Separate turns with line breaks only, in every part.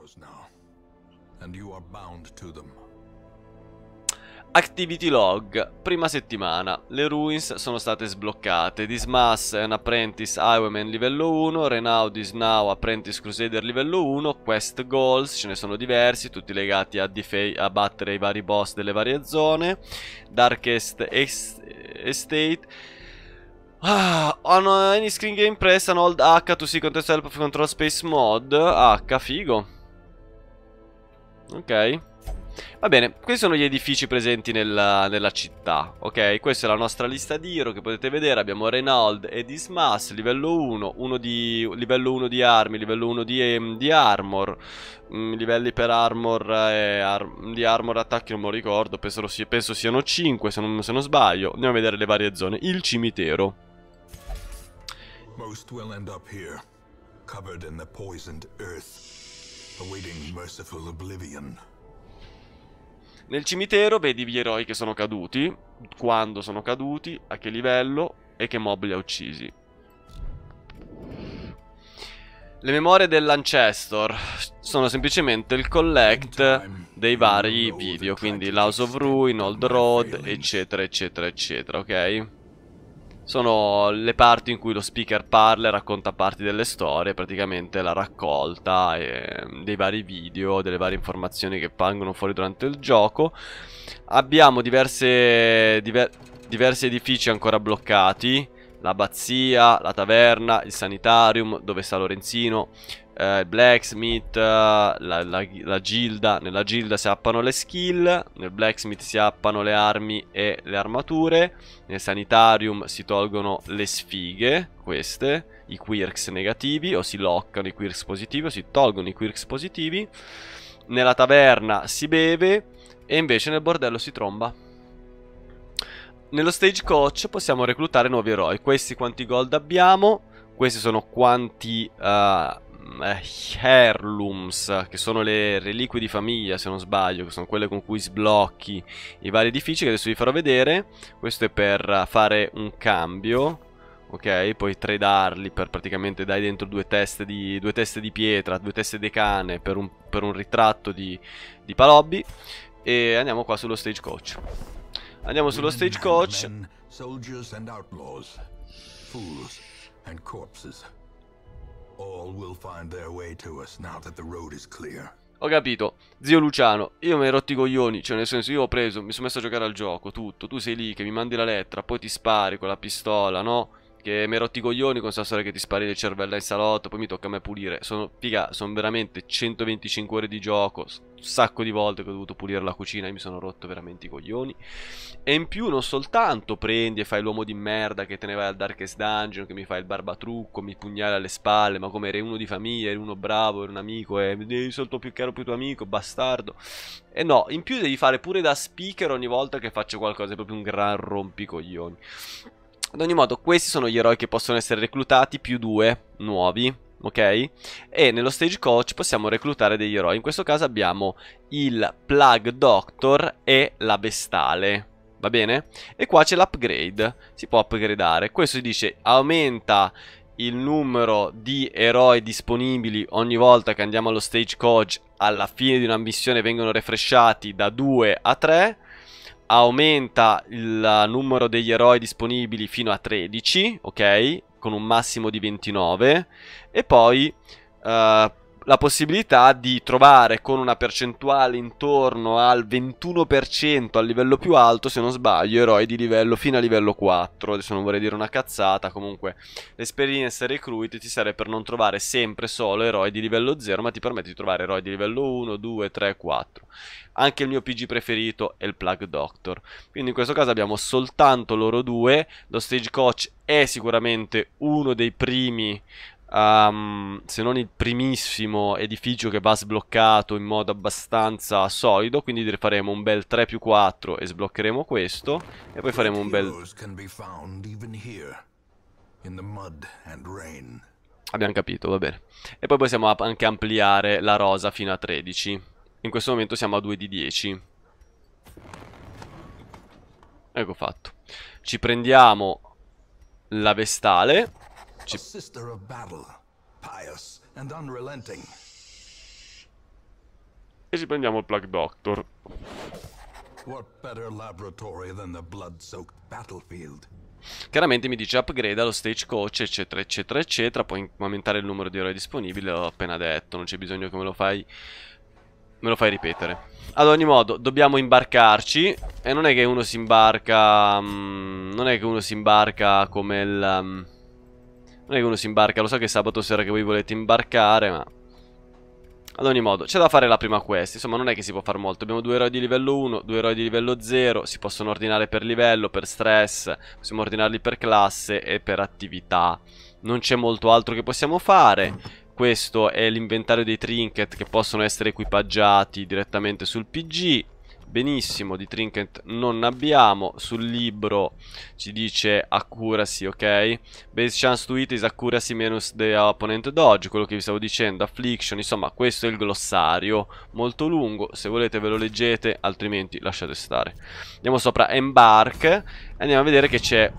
ours now. And you are bound to them. Activity log, prima settimana, le ruins sono state sbloccate, Dismas è un apprentice highwayman livello 1, Renaud is now apprentice crusader livello 1, quest goals, ce ne sono diversi, tutti legati a, a battere i vari boss delle varie zone, Darkest Estate, Ah, on any screen game press an old H to see contest help control space mod, H figo Ok. Va bene, questi sono gli edifici presenti nella, nella, città, ok? Questa è la nostra lista di hero che potete vedere, abbiamo Renault e Dismas, livello 1, 1 di, livello 1 di armi, livello 1 di, ehm, di armor, mm, livelli per armor, e eh, ar di armor attacchi non me lo ricordo, penso, penso siano 5 se non, se non sbaglio, andiamo a vedere le varie zone, il cimitero. Most will end up here, covered in the poisoned earth. Nel cimitero vedi gli eroi che sono caduti, quando sono caduti, a che livello e che mob li ha uccisi. Le memorie dell'Ancestor sono semplicemente il collect dei vari video, quindi House of Ruin, Old Road, eccetera, eccetera, eccetera, ok? sono le parti in cui lo speaker parla e racconta parti delle storie, praticamente la raccolta eh, dei vari video, delle varie informazioni che vengono fuori durante il gioco. Abbiamo diverse, diver diversi edifici ancora bloccati l'abbazia, la taverna, il sanitarium, dove sta Lorenzino, eh, il blacksmith, eh, la, la, la, gilda, nella gilda si appano le skill, nel blacksmith si appano le armi e le armature, nel sanitarium si tolgono le sfighe, queste, i quirks negativi, o si loccano i quirks positivi, o si tolgono i quirks positivi, nella taverna si beve e invece nel bordello si tromba. Nello stage coach possiamo reclutare nuovi eroi. Questi quanti gold abbiamo. Questi sono quanti uh, eh, heirlooms, che sono le reliquie di famiglia, se non sbaglio, che sono quelle con cui sblocchi i vari edifici, che adesso vi farò vedere. Questo è per uh, fare un cambio, ok? Poi tradarli per praticamente dai dentro due teste di, due teste di pietra, due teste di cane per un, per un ritratto di, di Palobbi. E andiamo qua sullo stage coach. Andiamo sullo stagecoach. Soldiers and outlaws, fools and corpses. All will find their way to us now that the road is clear. Ho capito, zio Luciano, io mi ero rotti i coglioni, cioè nel senso io ho preso, mi sono messo a giocare al gioco, tutto, tu sei lì che mi mandi la lettera, poi ti spari con la pistola, no? Che mi rotti i coglioni con sta storia che ti spari le cervello in salotto, poi mi tocca a me pulire. Sono, figa, sono veramente 125 ore di gioco, un sacco di volte che ho dovuto pulire la cucina e mi sono rotto veramente i coglioni. E in più non soltanto prendi e fai l'uomo di merda che te ne vai al Darkest Dungeon, che mi fai il barbatrucco, mi pugnali alle spalle, ma come eri uno di famiglia, eri uno bravo, eri un amico, e devi soltanto più caro più tuo amico, bastardo. E no, in più devi fare pure da speaker ogni volta che faccio qualcosa, è proprio un gran rompicoglioni. Ad ogni modo, questi sono gli eroi che possono essere reclutati, più due nuovi, ok? E nello stage coach possiamo reclutare degli eroi. In questo caso abbiamo il Plug Doctor e la Vestale, va bene? E qua c'è l'upgrade, si può upgradare. Questo si dice aumenta il numero di eroi disponibili ogni volta che andiamo allo stage coach alla fine di una missione vengono refresciati da 2 a 3 aumenta il numero degli eroi disponibili fino a 13, ok? Con un massimo di 29. E poi uh, la possibilità di trovare con una percentuale intorno al 21% al livello più alto, se non sbaglio, eroi di livello fino a livello 4. Adesso non vorrei dire una cazzata, comunque l'esperienza recruit ti serve per non trovare sempre solo eroi di livello 0, ma ti permette di trovare eroi di livello 1, 2, 3, 4. Anche il mio PG preferito è il Plug Doctor. Quindi in questo caso abbiamo soltanto loro due, lo Stagecoach è sicuramente uno dei primi um, se non il primissimo edificio che va sbloccato in modo abbastanza solido, quindi faremo un bel 3 più 4 e sbloccheremo questo, e poi faremo un bel... Abbiamo capito, va bene. E poi possiamo anche ampliare la rosa fino a 13. In questo momento siamo a 2 di 10. Ecco fatto. Ci prendiamo la vestale ci... A sister of battle, pious and unrelenting. E ci prendiamo il Plague Doctor. What better laboratory than the blood-soaked battlefield? Chiaramente mi dice upgrade allo stagecoach eccetera eccetera eccetera Puoi aumentare il numero di ore disponibili L'ho appena detto Non c'è bisogno che me lo fai Me lo fai ripetere Ad ogni modo dobbiamo imbarcarci E non è che uno si imbarca um, Non è che uno si imbarca come il um, non è che uno si imbarca, lo so che è sabato sera che voi volete imbarcare, ma... Ad ogni modo, c'è da fare la prima quest, insomma non è che si può fare molto. Abbiamo due eroi di livello 1, due eroi di livello 0, si possono ordinare per livello, per stress, possiamo ordinarli per classe e per attività. Non c'è molto altro che possiamo fare. Questo è l'inventario dei trinket che possono essere equipaggiati direttamente sul PG. Benissimo, di trinket non abbiamo. Sul libro ci dice accuracy, ok? Base chance to hit is accuracy minus the opponent dodge, quello che vi stavo dicendo, affliction, insomma questo è il glossario, molto lungo, se volete ve lo leggete, altrimenti lasciate stare. Andiamo sopra embark e andiamo a vedere che c'è...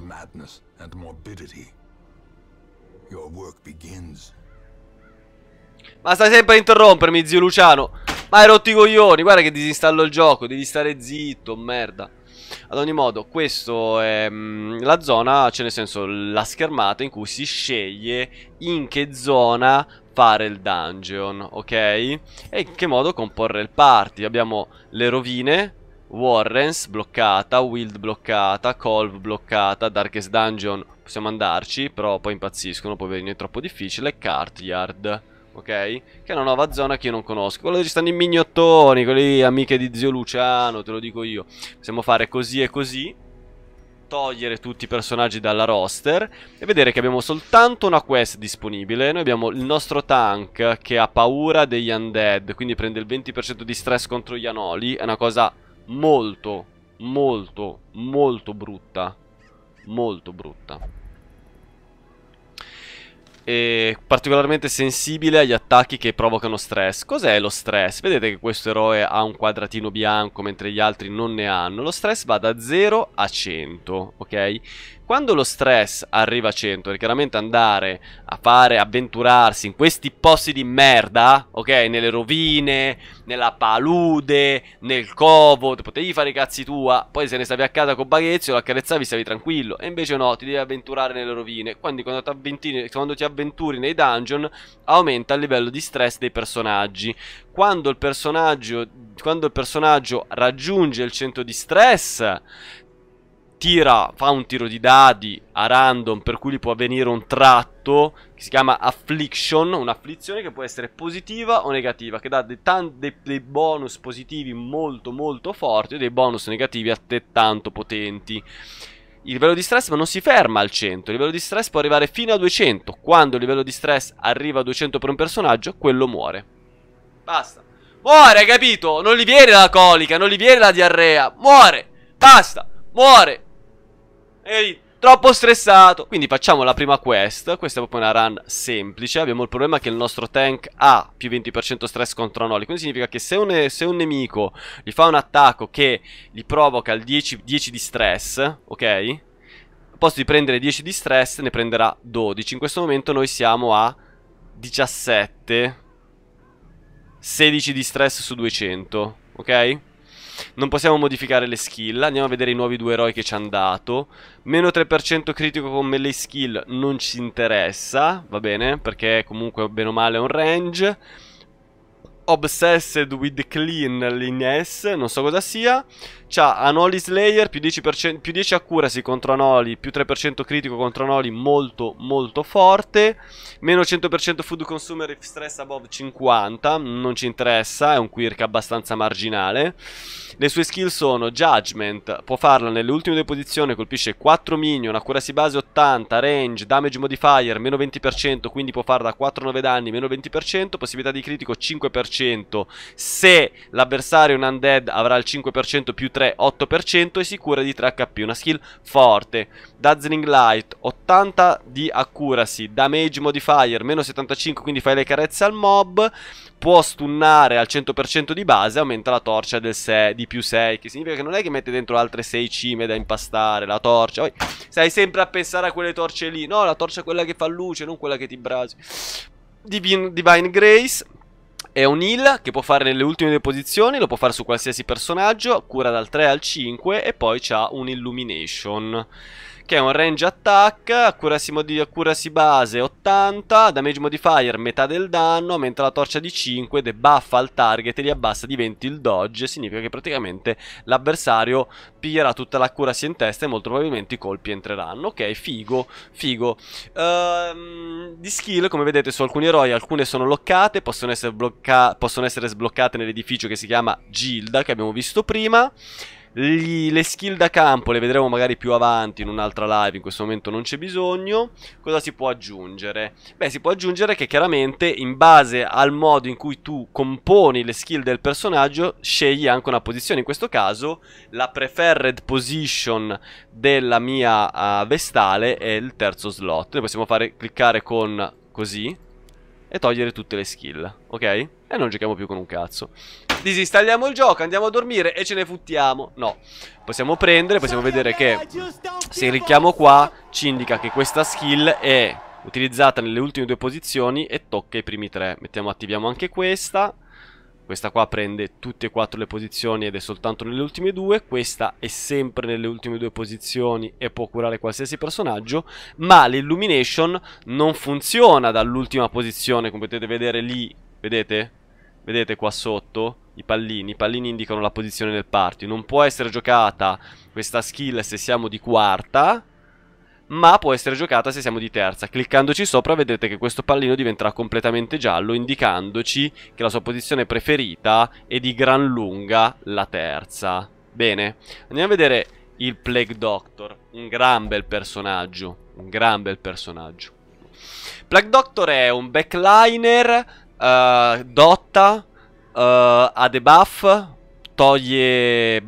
madness and morbidity Your work begins ma stai sempre a interrompermi, zio Luciano. Ma hai rotto i coglioni, guarda che disinstallo il gioco, devi stare zitto, merda. Ad ogni modo, questa è mh, mm, la zona, cioè nel senso la schermata in cui si sceglie in che zona fare il dungeon, ok? E in che modo comporre il party. Abbiamo le rovine, Warrens bloccata, Wild bloccata, Colv bloccata, Darkest Dungeon possiamo andarci, però poi impazziscono, poi è troppo difficile, Cartyard ok? Che è una nuova zona che io non conosco. Quello ci stanno i mignottoni, quelli amiche di zio Luciano, te lo dico io. Possiamo fare così e così. Togliere tutti i personaggi dalla roster e vedere che abbiamo soltanto una quest disponibile. Noi abbiamo il nostro tank che ha paura degli undead, quindi prende il 20% di stress contro gli anoli. È una cosa molto, molto, molto brutta. Molto brutta e particolarmente sensibile agli attacchi che provocano stress. Cos'è lo stress? Vedete che questo eroe ha un quadratino bianco mentre gli altri non ne hanno. Lo stress va da 0 a 100, ok? Quando lo stress arriva a 100, chiaramente andare a fare, avventurarsi in questi posti di merda, ok? Nelle rovine, nella palude, nel covo, potevi fare i cazzi tua, poi se ne stavi a casa con Baghezio, lo accarezzavi, stavi tranquillo. E invece no, ti devi avventurare nelle rovine. Quindi quando ti, avventuri, quando ti avventuri nei dungeon, aumenta il livello di stress dei personaggi. Quando il personaggio, quando il personaggio raggiunge il centro di stress, tira, fa un tiro di dadi a random per cui gli può avvenire un tratto che si chiama affliction, un'afflizione che può essere positiva o negativa, che dà dei, dei, dei bonus positivi molto molto forti e dei bonus negativi altrettanto potenti. Il livello di stress non si ferma al 100, il livello di stress può arrivare fino a 200, quando il livello di stress arriva a 200 per un personaggio, quello muore. Basta. Muore, hai capito? Non gli viene la colica, non gli viene la diarrea, muore, basta, muore, Ehi, troppo stressato. Quindi facciamo la prima quest. Questa è proprio una run semplice. Abbiamo il problema che il nostro tank ha più 20% stress contro Noli Quindi significa che se un, se un, nemico gli fa un attacco che gli provoca il 10, 10 di stress, ok? Al posto di prendere 10 di stress ne prenderà 12. In questo momento noi siamo a 17. 16 di stress su 200, ok? Non possiamo modificare le skill. Andiamo a vedere i nuovi due eroi che ci hanno dato. Meno 3% critico con melee skill non ci interessa, va bene? Perché comunque bene o male è un range. Obsessed with Cleanliness, non so cosa sia. C'ha Anoli Slayer più 10%, più 10 accuracy contro Anoli, più 3% critico contro Anoli, molto molto forte. Meno 100% food consumer if stress above 50, non ci interessa, è un quirk abbastanza marginale. Le sue skill sono Judgment, può farla nelle ultime due posizioni, colpisce 4 minion, accuracy base 80, range, damage modifier meno 20%, quindi può farla 4-9 danni, meno 20%, possibilità di critico 5%, se l'avversario è un undead avrà il 5% più 3%, 3 8% e sicura di 3 HP, una skill forte. Dazzling Light 80 di accuracy, damage modifier meno 75 quindi fai le carezze al mob, può stunnare al 100% di base, aumenta la torcia del 6, di più 6, che significa che non è che mette dentro altre 6 cime da impastare, la torcia, poi stai sempre a pensare a quelle torce lì, no la torcia è quella che fa luce, non quella che ti brasi. Divine, Divine Grace è un heal che può fare nelle ultime due posizioni, lo può fare su qualsiasi personaggio, cura dal 3 al 5 e poi c'ha un illumination che è un range attack, accuracy, accuracy, base 80, damage modifier metà del danno, mentre la torcia di 5 debuffa al target e li abbassa di 20 il dodge, significa che praticamente l'avversario piglierà tutta l'accuracy in testa e molto probabilmente i colpi entreranno, ok, figo, figo. Uh, di skill, come vedete, su alcuni eroi alcune sono loccate, possono essere, possono essere sbloccate nell'edificio che si chiama Gilda, che abbiamo visto prima. Gli, le skill da campo le vedremo magari più avanti in un'altra live, in questo momento non c'è bisogno. Cosa si può aggiungere? Beh, si può aggiungere che chiaramente in base al modo in cui tu componi le skill del personaggio, scegli anche una posizione. In questo caso la preferred position della mia uh, vestale è il terzo slot. Noi possiamo fare, cliccare con così e togliere tutte le skill, ok? E non giochiamo più con un cazzo. Disinstalliamo il gioco, andiamo a dormire e ce ne futtiamo No, possiamo prendere, possiamo vedere che se clicchiamo qua ci indica che questa skill è utilizzata nelle ultime due posizioni e tocca i primi tre Mettiamo, attiviamo anche questa questa qua prende tutte e quattro le posizioni ed è soltanto nelle ultime due, questa è sempre nelle ultime due posizioni e può curare qualsiasi personaggio, ma l'illumination non funziona dall'ultima posizione, come potete vedere lì, vedete? vedete qua sotto, i pallini, i pallini indicano la posizione del party. Non può essere giocata questa skill se siamo di quarta, ma può essere giocata se siamo di terza. Cliccandoci sopra vedrete che questo pallino diventerà completamente giallo, indicandoci che la sua posizione preferita è di gran lunga la terza. Bene, andiamo a vedere il Plague Doctor, un gran bel personaggio, un gran bel personaggio. Plague Doctor è un backliner uh, Dotta uh, eh, ha debuff, toglie,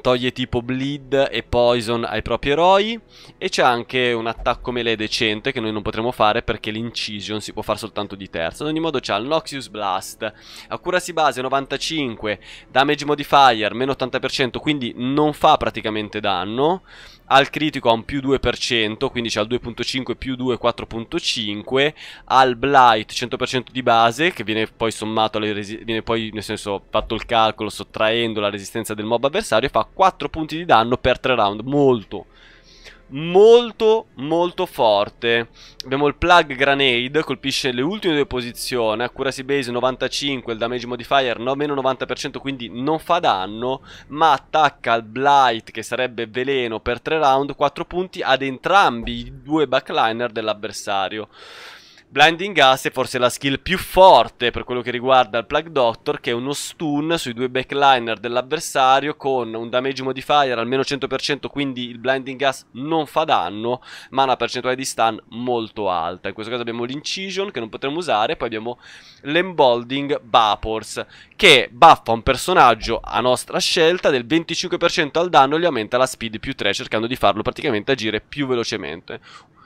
toglie tipo bleed e poison ai propri eroi e c'è anche un attacco melee decente che noi non potremo fare perché l'incision si può fare soltanto di terza. Ad ogni modo c'ha il Noxious Blast, accuracy base 95, damage modifier meno 80% quindi non fa praticamente danno al critico ha un più 2%, quindi c'ha il 2.5 più 2, 4.5, al blight 100% di base, che viene poi sommato, alle viene poi nel senso fatto il calcolo sottraendo la resistenza del mob avversario e fa 4 punti di danno per 3 round, molto molto molto forte Abbiamo il plug grenade, colpisce le ultime due posizioni Accuracy base 95, il damage modifier no, meno 90% quindi non fa danno Ma attacca al blight che sarebbe veleno per 3 round, 4 punti ad entrambi i due backliner dell'avversario Blinding Gas è forse la skill più forte per quello che riguarda il Plague Doctor, che è uno stun sui due backliner dell'avversario con un damage modifier almeno 100%, quindi il Blinding Gas non fa danno, ma ha una percentuale di stun molto alta. In questo caso abbiamo l'Incision, che non potremmo usare, poi abbiamo l'Embolding Vapors, che buffa un personaggio a nostra scelta del 25% al danno e gli aumenta la speed più 3, cercando di farlo praticamente agire più velocemente.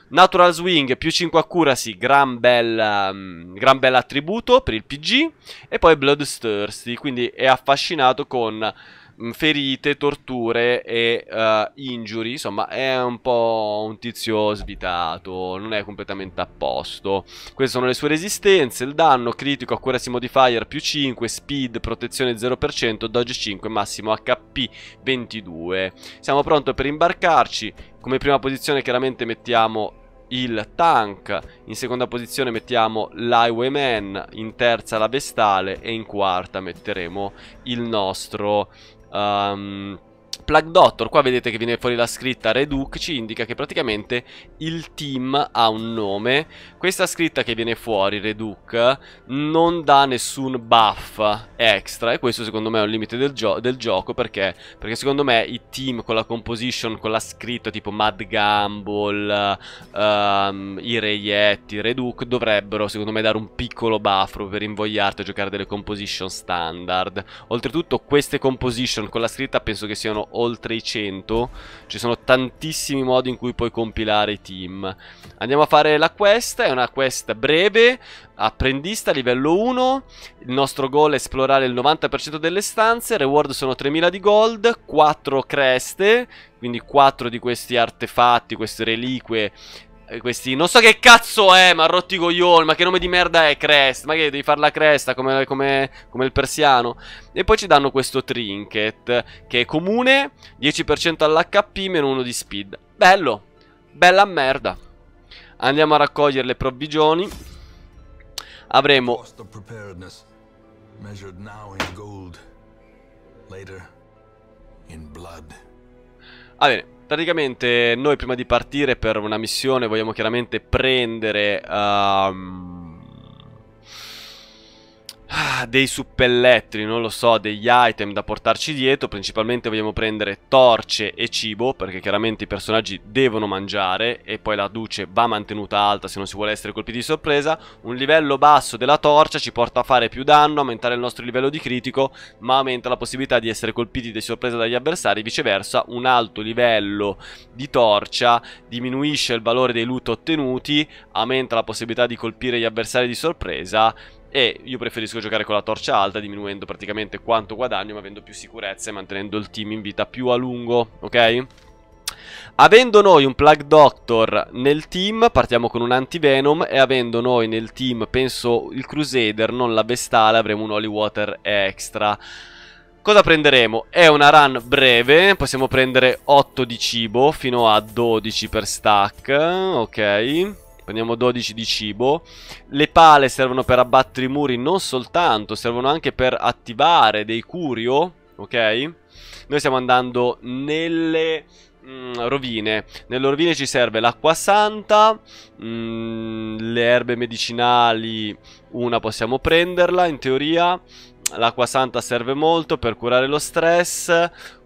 Natural Swing più 5 accuracy, gran bel, um, gran bel attributo per il PG. E poi Bloodthirsty, quindi è affascinato con mm, ferite, torture e uh, injury, insomma è un po' un tizio svitato, non è completamente a posto. Queste sono le sue resistenze, il danno critico, accuracy modifier più 5, speed, protezione 0%, dodge 5, massimo HP 22. Siamo pronti per imbarcarci, come prima posizione chiaramente mettiamo il tank, in seconda posizione mettiamo l'highwayman, in terza la vestale e in quarta metteremo il nostro... Um, Plug Doctor, qua vedete che viene fuori la scritta Reduke, ci indica che praticamente il team ha un nome. Questa scritta che viene fuori, Reduke, non dà nessun buff extra e questo secondo me è un limite del, gio del gioco perché? perché? secondo me i team con la composition, con la scritta tipo Mad Gamble, um, i reietti, Reduke dovrebbero secondo me dare un piccolo buff per invogliarti a giocare delle composition standard. Oltretutto queste composition con la scritta penso che siano oltre i 100 Ci sono tantissimi modi in cui puoi compilare i team Andiamo a fare la quest, è una quest breve Apprendista livello 1 Il nostro goal è esplorare il 90% delle stanze Reward sono 3000 di gold 4 creste Quindi 4 di questi artefatti, queste reliquie eh, questi... Non so che cazzo è, ma rotti coglioni, ma che nome di merda è Crest? Ma che devi fare la cresta come, come, come, il persiano? E poi ci danno questo trinket, che è comune, 10% all'HP, meno 1 di speed. Bello, bella merda. Andiamo a raccogliere le provvigioni. Avremo... Va bene, Praticamente noi prima di partire per una missione vogliamo chiaramente prendere... Um, ah, dei suppellettri, non lo so, degli item da portarci dietro. Principalmente vogliamo prendere torce e cibo, perché chiaramente i personaggi devono mangiare e poi la duce va mantenuta alta se non si vuole essere colpiti di sorpresa. Un livello basso della torcia ci porta a fare più danno, aumentare il nostro livello di critico, ma aumenta la possibilità di essere colpiti di sorpresa dagli avversari. Viceversa, un alto livello di torcia diminuisce il valore dei loot ottenuti, aumenta la possibilità di colpire gli avversari di sorpresa e io preferisco giocare con la torcia alta diminuendo praticamente quanto guadagno ma avendo più sicurezza e mantenendo il team in vita più a lungo, ok? Avendo noi un Plug Doctor nel team, partiamo con un Antivenom e avendo noi nel team, penso, il Crusader, non la Vestale, avremo un Holy Water extra. Cosa prenderemo? È una run breve, possiamo prendere 8 di cibo fino a 12 per stack, ok... Prendiamo 12 di cibo. Le pale servono per abbattere i muri non soltanto, servono anche per attivare dei curio, ok? Noi stiamo andando nelle mh, mm, rovine. Nelle rovine ci serve l'acqua santa, mh, mm, le erbe medicinali, una possiamo prenderla in teoria. L'acqua santa serve molto per curare lo stress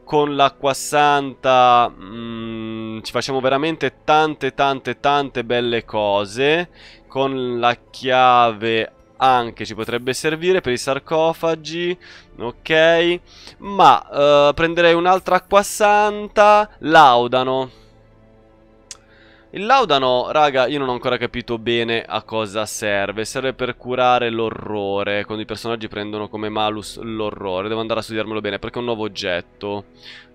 con l'acqua santa mh, mm, ci facciamo veramente tante tante tante belle cose con la chiave anche ci potrebbe servire per i sarcofagi ok ma eh, prenderei un'altra acqua santa laudano il laudano, raga, io non ho ancora capito bene a cosa serve. Serve per curare l'orrore, quando i personaggi prendono come malus l'orrore. Devo andare a studiarmelo bene, perché è un nuovo oggetto.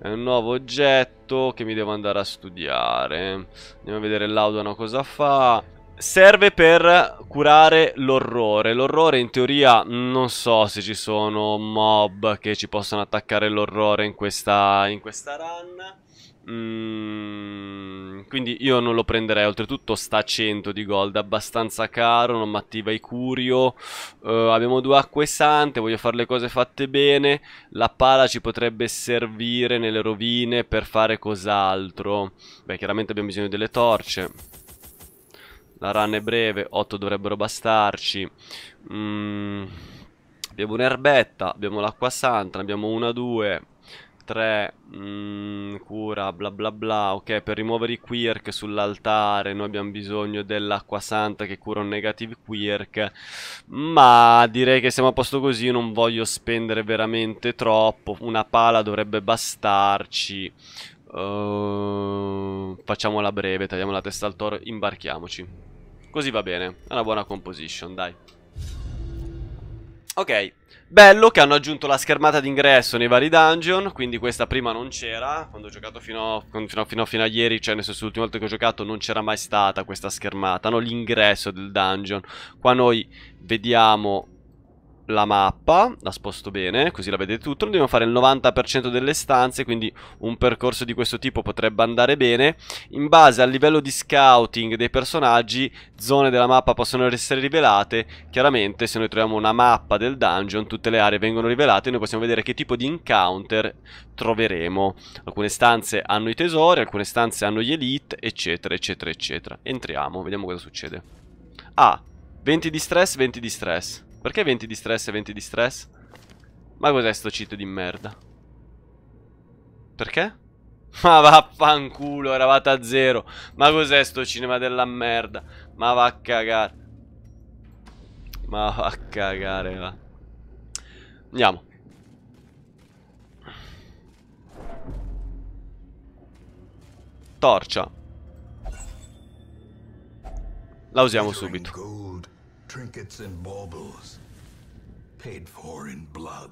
È un nuovo oggetto che mi devo andare a studiare. Andiamo a vedere il laudano cosa fa. Serve per curare l'orrore. L'orrore in teoria non so se ci sono mob che ci possano attaccare l'orrore in questa, in questa run. Mm, quindi io non lo prenderei. Oltretutto sta a 100 di gold, abbastanza caro, non mi attiva i curio. Uh, abbiamo due acque sante, voglio fare le cose fatte bene. La pala ci potrebbe servire nelle rovine per fare cos'altro. Beh, chiaramente abbiamo bisogno delle torce. La run è breve, 8 dovrebbero bastarci. Mm, abbiamo un'erbetta, abbiamo l'acqua santa, abbiamo una, due... 3 mm, cura bla bla bla ok per rimuovere i quirk sull'altare noi abbiamo bisogno dell'acqua santa che cura un negative quirk ma direi che siamo a posto così non voglio spendere veramente troppo una pala dovrebbe bastarci uh, facciamola breve tagliamo la testa al toro imbarchiamoci così va bene è una buona composition dai ok Bello che hanno aggiunto la schermata d'ingresso nei vari dungeon, quindi questa prima non c'era, quando ho giocato fino, fino, fino, fino a ieri, cioè nel senso l'ultima volta che ho giocato non c'era mai stata questa schermata, no? l'ingresso del dungeon. Qua noi vediamo la mappa, la sposto bene, così la vedete tutto, dobbiamo fare il 90% delle stanze, quindi un percorso di questo tipo potrebbe andare bene. In base al livello di scouting dei personaggi, zone della mappa possono essere rivelate, chiaramente se noi troviamo una mappa del dungeon, tutte le aree vengono rivelate e noi possiamo vedere che tipo di encounter troveremo. Alcune stanze hanno i tesori, alcune stanze hanno gli elite, eccetera, eccetera, eccetera. Entriamo, vediamo cosa succede. Ah, 20 di stress, 20 di stress. Perché 20 di stress e 20 di stress? Ma cos'è sto cheat di merda? Perché? Ma vaffanculo, eravate a zero. Ma cos'è sto cinema della merda? Ma va a cagare. Ma va a cagare, va. Andiamo. Torcia. La usiamo subito trinkets and baubles, paid for in blood.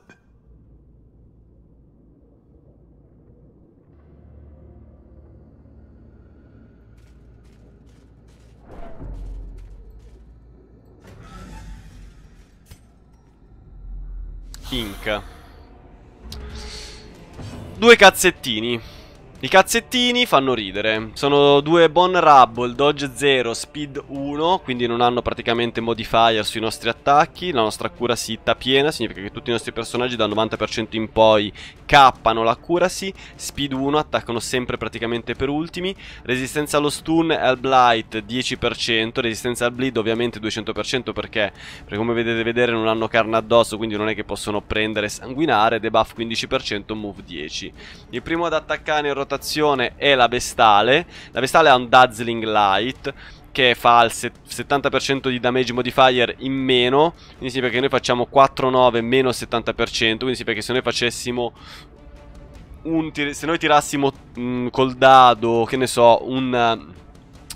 Inca. Due cazzettini. I cazzettini fanno ridere. Sono due Bon Rubble, Dodge 0, Speed 1, quindi non hanno praticamente modifier sui nostri attacchi. La nostra accuracy piena, significa che tutti i nostri personaggi dal 90% in poi cappano l'accuracy. Speed 1, attaccano sempre praticamente per ultimi. Resistenza allo stun, e al blight 10%, resistenza al bleed ovviamente 200% perché, perché come vedete vedere non hanno carne addosso, quindi non è che possono prendere e sanguinare. Debuff 15%, move 10. Il primo ad attaccare in rotazione rotazione è la Vestale. La Vestale ha un Dazzling Light che fa il 70% di damage modifier in meno, quindi significa che noi facciamo 4-9 meno 70%, quindi significa che se noi facessimo un, se noi tirassimo mh, col dado, che ne so, un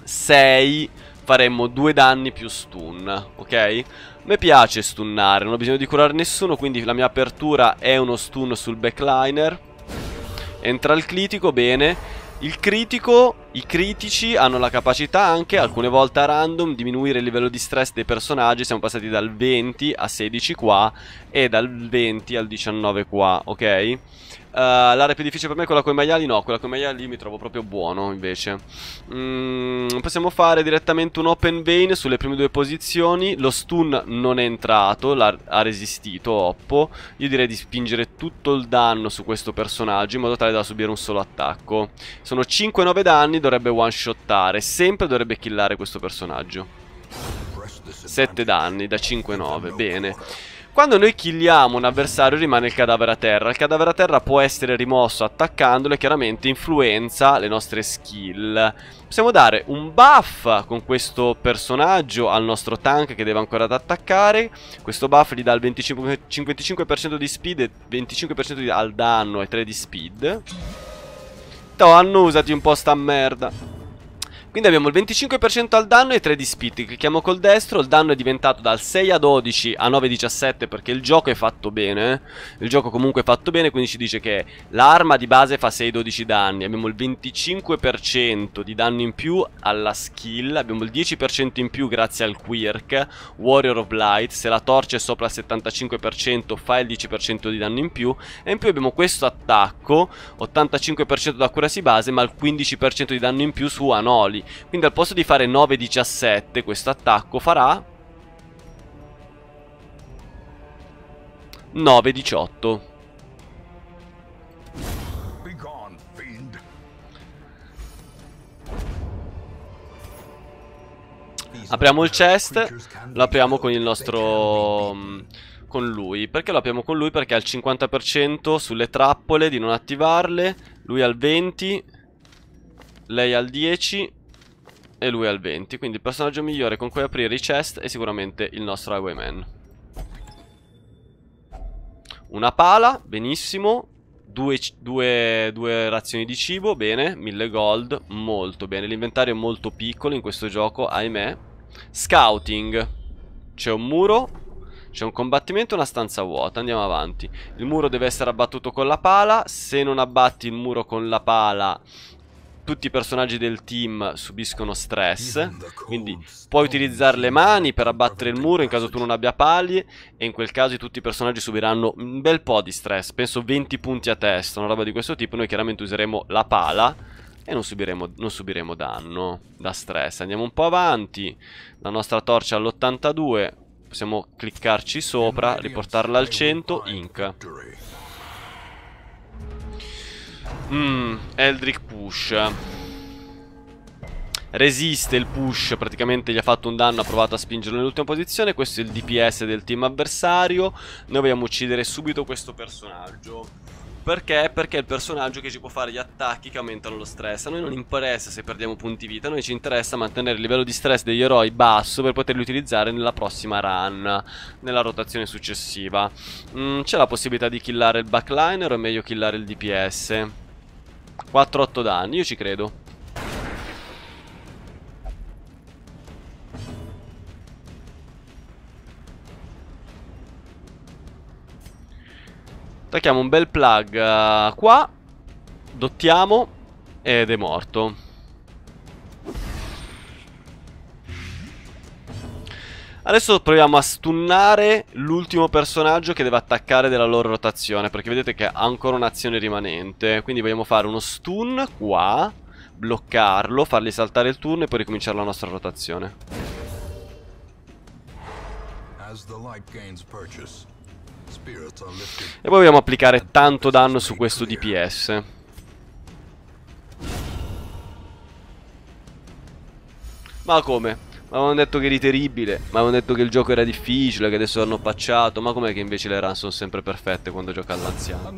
6 faremmo 2 danni più stun, ok? Mi piace stunnare, non ho bisogno di curare nessuno, quindi la mia apertura è uno stun sul backliner. Entra il critico, bene. Il critico, i critici hanno la capacità anche alcune volte a random di diminuire il livello di stress dei personaggi, siamo passati dal 20 a 16 qua e dal 20 al 19 qua, ok? Eh, l'area più difficile per me è quella con i maiali, no, quella con i maiali mi trovo proprio buono invece. Mm, possiamo fare direttamente un open vein sulle prime due posizioni, lo stun non è entrato, ha resistito Oppo, io direi di spingere tutto il danno su questo personaggio in modo tale da subire un solo attacco. Sono 5-9 danni, dovrebbe one shottare, sempre dovrebbe killare questo personaggio. 7 danni da 5-9, bene. Quando noi killiamo un avversario rimane il cadavere a terra. Il cadavere a terra può essere rimosso attaccandolo e chiaramente influenza le nostre skill. Possiamo dare un buff con questo personaggio al nostro tank che deve ancora ad attaccare. Questo buff gli dà il 25%, 55% di speed, 25% di, al danno e 3 di speed. Tonno, usati un po' sta merda. Quindi abbiamo il 25% al danno e 3 di speed. Clicchiamo col destro, il danno è diventato dal 6 a 12 a 9 a 17 perché il gioco è fatto bene. Eh. Il gioco comunque è fatto bene, quindi ci dice che l'arma di base fa 6 12 danni. Abbiamo il 25% di danno in più alla skill, abbiamo il 10% in più grazie al quirk, Warrior of Light, se la torcia è sopra il 75% fa il 10% di danno in più e in più abbiamo questo attacco, 85% da accuracy base ma il 15% di danno in più su Anoli quindi al posto di fare 9-17 questo attacco farà 9-18. Apriamo il chest, lo apriamo con il nostro... Mm, con lui. Perché lo apriamo con lui? Perché ha il 50% sulle trappole di non attivarle, lui al 20, lei al 10 e lui al 20 Quindi il personaggio migliore con cui aprire i chest è sicuramente il nostro highwayman Una pala, benissimo Due, due, due razioni di cibo, bene Mille gold, molto bene L'inventario è molto piccolo in questo gioco, ahimè Scouting C'è un muro c'è un combattimento e una stanza vuota, andiamo avanti Il muro deve essere abbattuto con la pala Se non abbatti il muro con la pala tutti i personaggi del team subiscono stress, quindi puoi utilizzare le mani per abbattere il muro in caso tu non abbia pali e in quel caso tutti i personaggi subiranno un bel po' di stress, penso 20 punti a testa, una roba di questo tipo, noi chiaramente useremo la pala e non subiremo, non subiremo danno da stress. Andiamo un po' avanti, la nostra torcia all'82, possiamo cliccarci sopra, riportarla al 100, Inc. Mmm, Eldrick push. Resiste il push, praticamente gli ha fatto un danno, ha provato a spingerlo nell'ultima posizione. Questo è il DPS del team avversario. Noi vogliamo uccidere subito questo personaggio. Perché? Perché è il personaggio che ci può fare gli attacchi che aumentano lo stress. A noi non interessa se perdiamo punti vita, a noi ci interessa mantenere il livello di stress degli eroi basso per poterli utilizzare nella prossima run, nella rotazione successiva. Mm, c'è la possibilità di killare il backliner o è meglio killare il DPS? 4-8 danni, io ci credo Attacchiamo un bel plug uh, qua Dottiamo Ed è morto Adesso proviamo a stunnare l'ultimo personaggio che deve attaccare della loro rotazione, perché vedete che ha ancora un'azione rimanente. Quindi vogliamo fare uno stun qua, bloccarlo, fargli saltare il turno e poi ricominciare la nostra rotazione. E poi vogliamo applicare tanto danno su questo DPS. Ma come? Ma avevano detto che eri terribile, ma avevano detto che il gioco era difficile, che adesso l'hanno pacciato, ma com'è che invece le run sono sempre perfette quando gioca all'anziano?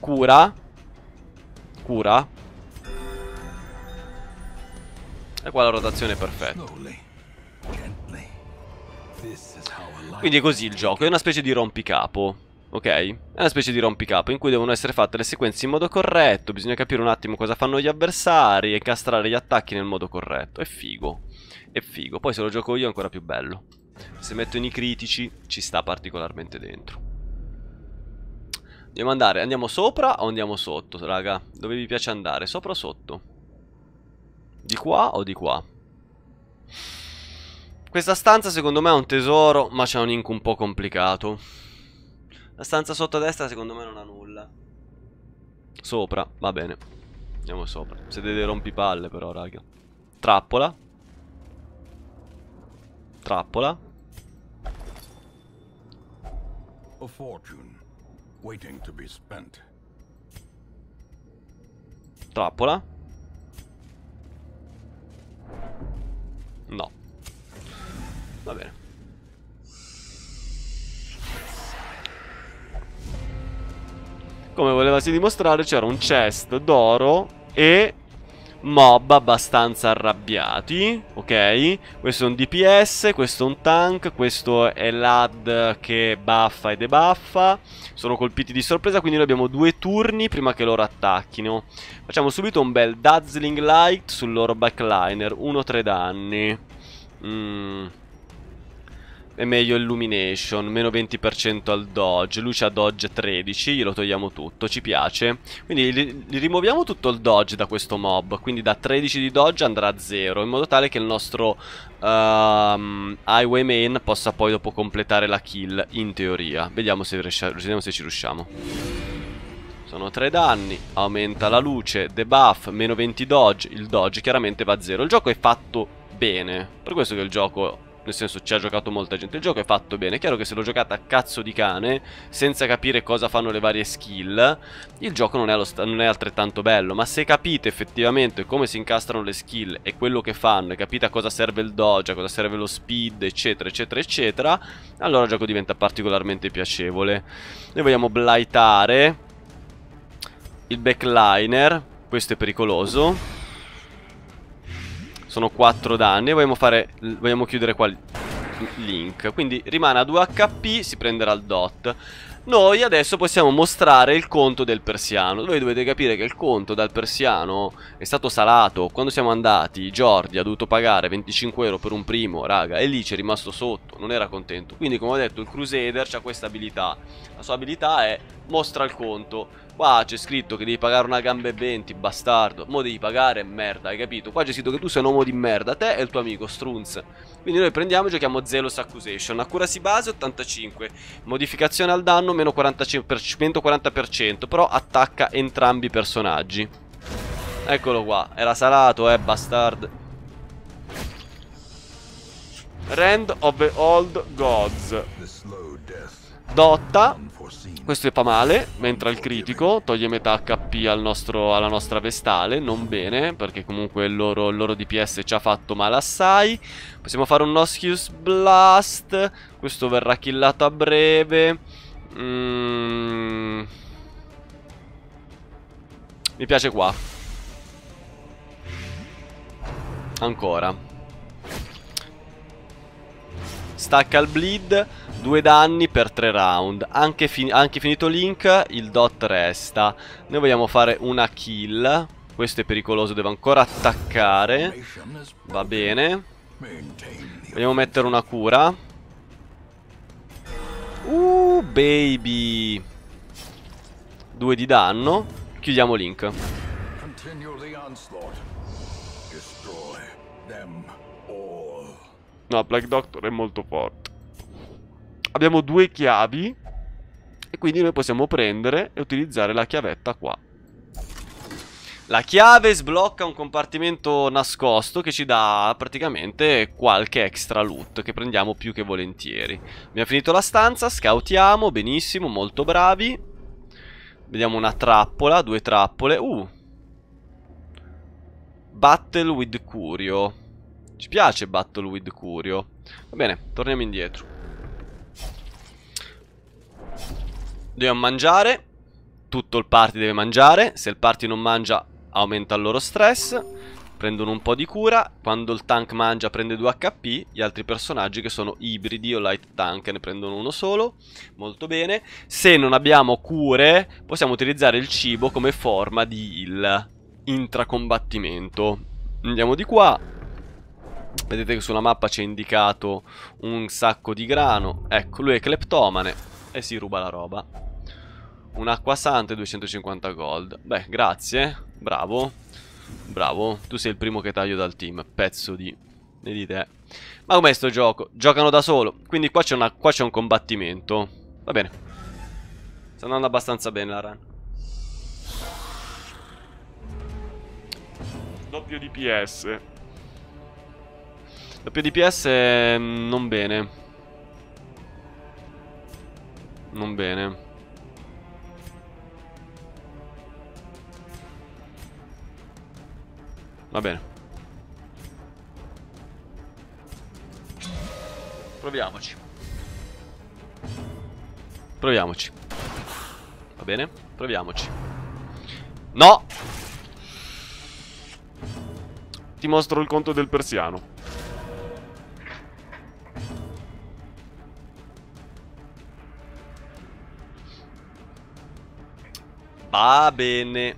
Cura Cura E qua la rotazione è perfetta Quindi è così il gioco È una specie di rompicapo ok? È una specie di rompicapo in cui devono essere fatte le sequenze in modo corretto, bisogna capire un attimo cosa fanno gli avversari e castrare gli attacchi nel modo corretto. È figo, è figo. Poi se lo gioco io è ancora più bello. Se mettono i critici ci sta particolarmente dentro. Dobbiamo andare, andiamo sopra o andiamo sotto, raga? Dove vi piace andare, sopra o sotto? Di qua o di qua? Questa stanza secondo me è un tesoro, ma c'è un inco un po' complicato. La stanza sotto a destra secondo me non ha nulla. Sopra, va bene. Andiamo sopra. Siete dei rompipalle però, raga. Trappola. Trappola. A fortune waiting to be spent. Trappola. No. Va bene. come volevasi dimostrare c'era un chest d'oro e mob abbastanza arrabbiati, ok? Questo è un DPS, questo è un tank, questo è l'ad che buffa e debuffa. Sono colpiti di sorpresa, quindi noi abbiamo due turni prima che loro attacchino. Facciamo subito un bel Dazzling Light sul loro backliner, 1-3 danni. Mmm è meglio illumination, meno 20% al dodge, lui c'ha dodge 13, glielo togliamo tutto, ci piace. Quindi li, li rimuoviamo tutto il dodge da questo mob, quindi da 13 di dodge andrà a 0, in modo tale che il nostro um, highwayman possa poi dopo completare la kill, in teoria. Vediamo se, vediamo se ci riusciamo. Sono 3 danni, aumenta la luce, debuff, meno 20 dodge, il dodge chiaramente va a 0. Il gioco è fatto bene, per questo che il gioco nel senso ci ha giocato molta gente Il gioco è fatto bene È chiaro che se l'ho giocata a cazzo di cane Senza capire cosa fanno le varie skill Il gioco non è, non è altrettanto bello Ma se capite effettivamente come si incastrano le skill E quello che fanno E capite a cosa serve il dodge A cosa serve lo speed Eccetera eccetera eccetera Allora il gioco diventa particolarmente piacevole Noi vogliamo blightare Il backliner Questo è pericoloso sono 4 danni e vogliamo, fare, vogliamo chiudere qua Link. Quindi rimane a 2 HP, si prenderà il dot. Noi adesso possiamo mostrare il conto del persiano. Voi dovete capire che il conto dal persiano è stato salato. Quando siamo andati, Jordi ha dovuto pagare 25 euro per un primo, raga, e lì ci è rimasto sotto, non era contento. Quindi, come ho detto, il Crusader ha questa abilità. La sua abilità è mostra il conto. Qua c'è scritto che devi pagare una gamba e 20, bastardo. Mo devi pagare, merda, hai capito? Qua c'è scritto che tu sei un uomo di merda, te e il tuo amico, Strunz. Quindi noi prendiamo e giochiamo Zealous Accusation. Accuracy base 85, modificazione al danno meno 40%, 40% però attacca entrambi i personaggi. Eccolo qua, era salato, eh, bastard. Rand of the Old Gods. Dotta questo è fa male, mentre al critico toglie metà HP al nostro, alla nostra Vestale, non bene, perché comunque il loro, il loro DPS ci ha fatto male assai. Possiamo fare un Noscius Blast, questo verrà killato a breve. Mm. Mi piace qua. Ancora. Stacca il bleed, due danni per tre round. Anche, fi anche finito Link, il dot resta. Noi vogliamo fare una kill. Questo è pericoloso, devo ancora attaccare. Va bene. Vogliamo mettere una cura. Uh, baby. Due di danno. Chiudiamo Link. Continue the onslaught. Destroy them. No, Black Doctor è molto forte. Abbiamo due chiavi. E quindi noi possiamo prendere e utilizzare la chiavetta qua. La chiave sblocca un compartimento nascosto che ci dà praticamente qualche extra loot che prendiamo più che volentieri. Abbiamo finito la stanza, scoutiamo, benissimo, molto bravi. Vediamo una trappola, due trappole. Uh! Battle with Curio. Ci piace Battle with Curio. Va bene, torniamo indietro. Dobbiamo mangiare. Tutto il party deve mangiare. Se il party non mangia, aumenta il loro stress. Prendono un po' di cura. Quando il tank mangia, prende 2 HP. Gli altri personaggi, che sono ibridi o light tank, ne prendono uno solo. Molto bene. Se non abbiamo cure, possiamo utilizzare il cibo come forma di heal intracombattimento. Andiamo di qua. Vedete che sulla mappa c'è indicato un sacco di grano. Ecco, lui è cleptomane e si ruba la roba. Un'acqua santa e 250 gold. Beh, grazie. Bravo. Bravo. Tu sei il primo che taglio dal team. Pezzo di... Ne dite, eh. Ma com'è sto gioco? Giocano da solo. Quindi qua c'è una... un combattimento. Va bene. Sta andando abbastanza bene la run. Doppio DPS. Doppio DPS non bene. Non bene. Va bene. Proviamoci. Proviamoci. Va bene? Proviamoci. No! Ti mostro il conto del persiano. Va bene.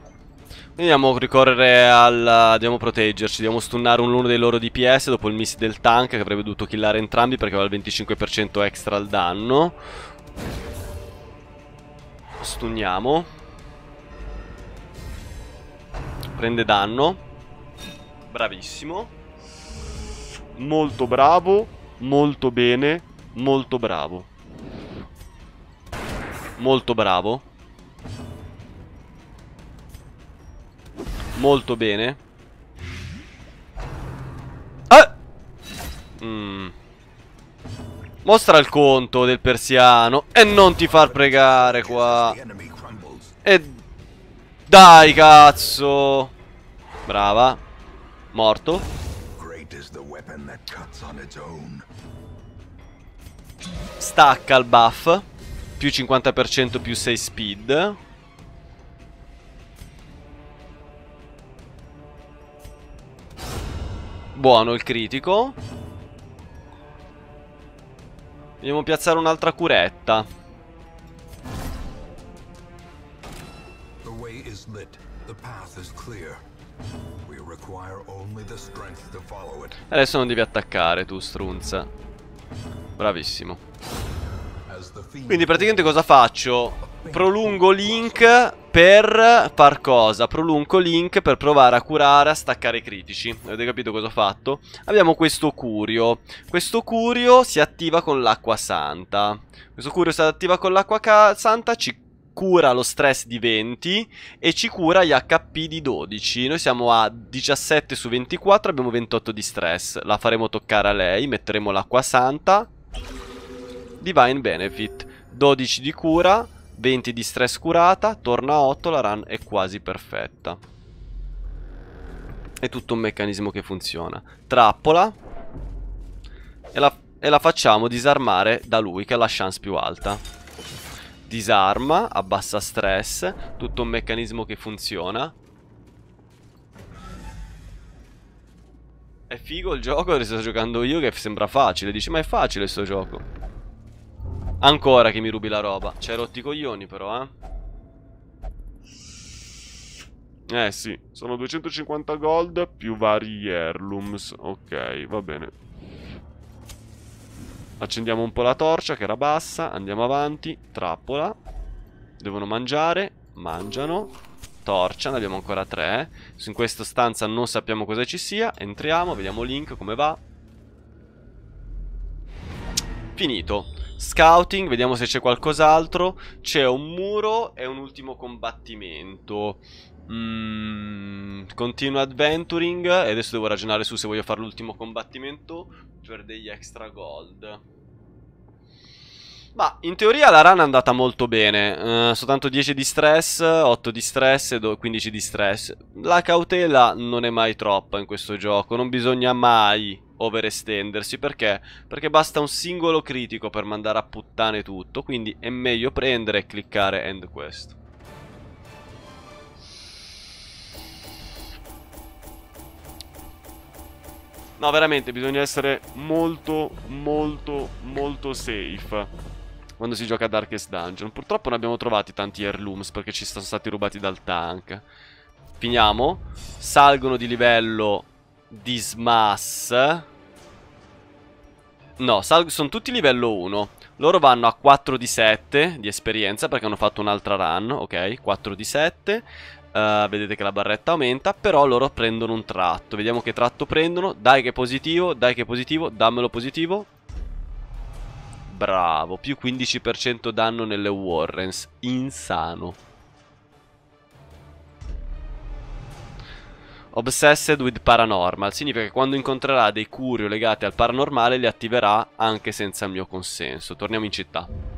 andiamo a ricorrere al... Andiamo a proteggerci, Andiamo a stunnare uno dei loro DPS dopo il miss del tank che avrebbe dovuto killare entrambi perché aveva il 25% extra al danno. Stunniamo. Prende danno. Bravissimo. Molto bravo, molto bene, molto bravo. Molto bravo. Molto bene ah! mm. Mostra il conto del persiano E non ti far pregare qua E dai cazzo Brava Morto Stacca il buff Più 50% più 6 speed Buono il critico. Dobbiamo piazzare un'altra curetta. Adesso non devi attaccare tu, strunza. Bravissimo. Quindi praticamente cosa faccio? Prolungo Link per far cosa? Prolungo Link per provare a curare, a staccare i critici. Avete capito cosa ho fatto? Abbiamo questo Curio. Questo Curio si attiva con l'acqua santa. Questo Curio si attiva con l'acqua santa, ci cura lo stress di 20 e ci cura gli HP di 12. Noi siamo a 17 su 24, abbiamo 28 di stress. La faremo toccare a lei, metteremo l'acqua santa. Divine Benefit. 12 di cura 20 di stress curata, torna a 8, la run è quasi perfetta. È tutto un meccanismo che funziona. Trappola. E la, e la facciamo disarmare da lui, che ha la chance più alta disarma, abbassa stress, tutto un meccanismo che funziona. È figo il gioco, lo sto giocando io che sembra facile, dici ma è facile sto gioco. Ancora che mi rubi la roba. C'è rotti i coglioni però, eh. Eh sì, sono 250 gold più vari heirlooms. Ok, va bene. Accendiamo un po' la torcia che era bassa, andiamo avanti, trappola. Devono mangiare, mangiano. Torcia, ne abbiamo ancora tre. Eh. In questa stanza non sappiamo cosa ci sia. Entriamo, vediamo Link come va. Finito. Scouting, vediamo se c'è qualcos'altro. C'è un muro e un ultimo combattimento. Mm, continuo adventuring e adesso devo ragionare su se voglio fare l'ultimo combattimento per degli extra gold. Ma in teoria la run è andata molto bene, eh, soltanto 10 di stress, 8 di stress e 15 di stress. La cautela non è mai troppa in questo gioco, non bisogna mai overestendersi perché? Perché basta un singolo critico per mandare a puttane tutto, quindi è meglio prendere e cliccare end quest. No, veramente bisogna essere molto molto molto safe quando si gioca a Darkest Dungeon. Purtroppo non abbiamo trovati tanti heirlooms perché ci sono stati rubati dal tank. Finiamo. Salgono di livello Dismas. No, sono tutti livello 1. Loro vanno a 4 di 7 di esperienza perché hanno fatto un'altra run, ok? 4 di 7. Uh, eh, vedete che la barretta aumenta, però loro prendono un tratto. Vediamo che tratto prendono. Dai che è positivo, dai che è positivo, dammelo positivo. Bravo, più 15% danno nelle Warrens. Insano. Obsessed with Paranormal significa che quando incontrerà dei curio legati al paranormale li attiverà anche senza il mio consenso. Torniamo in città.